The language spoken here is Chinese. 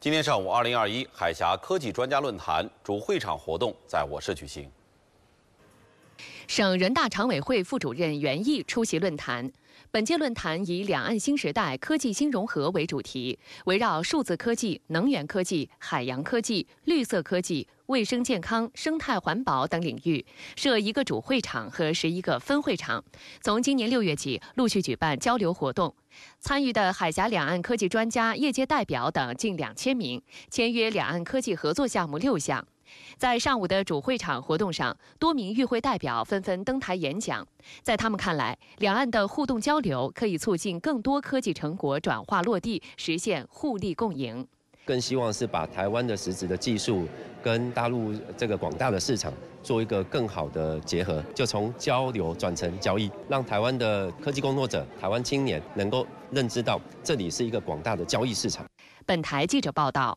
今天上午，二零二一海峡科技专家论坛主会场活动在我市举行。省人大常委会副主任袁毅出席论坛。本届论坛以“两岸新时代科技新融合”为主题，围绕数字科技、能源科技、海洋科技、绿色科技。卫生健康、生态环保等领域，设一个主会场和十一个分会场，从今年六月起陆续举办交流活动。参与的海峡两岸科技专家、业界代表等近两千名，签约两岸科技合作项目六项。在上午的主会场活动上，多名与会代表纷纷登台演讲。在他们看来，两岸的互动交流可以促进更多科技成果转化落地，实现互利共赢。更希望是把台湾的实质的技术跟大陆这个广大的市场做一个更好的结合，就从交流转成交易，让台湾的科技工作者、台湾青年能够认知到这里是一个广大的交易市场。本台记者报道。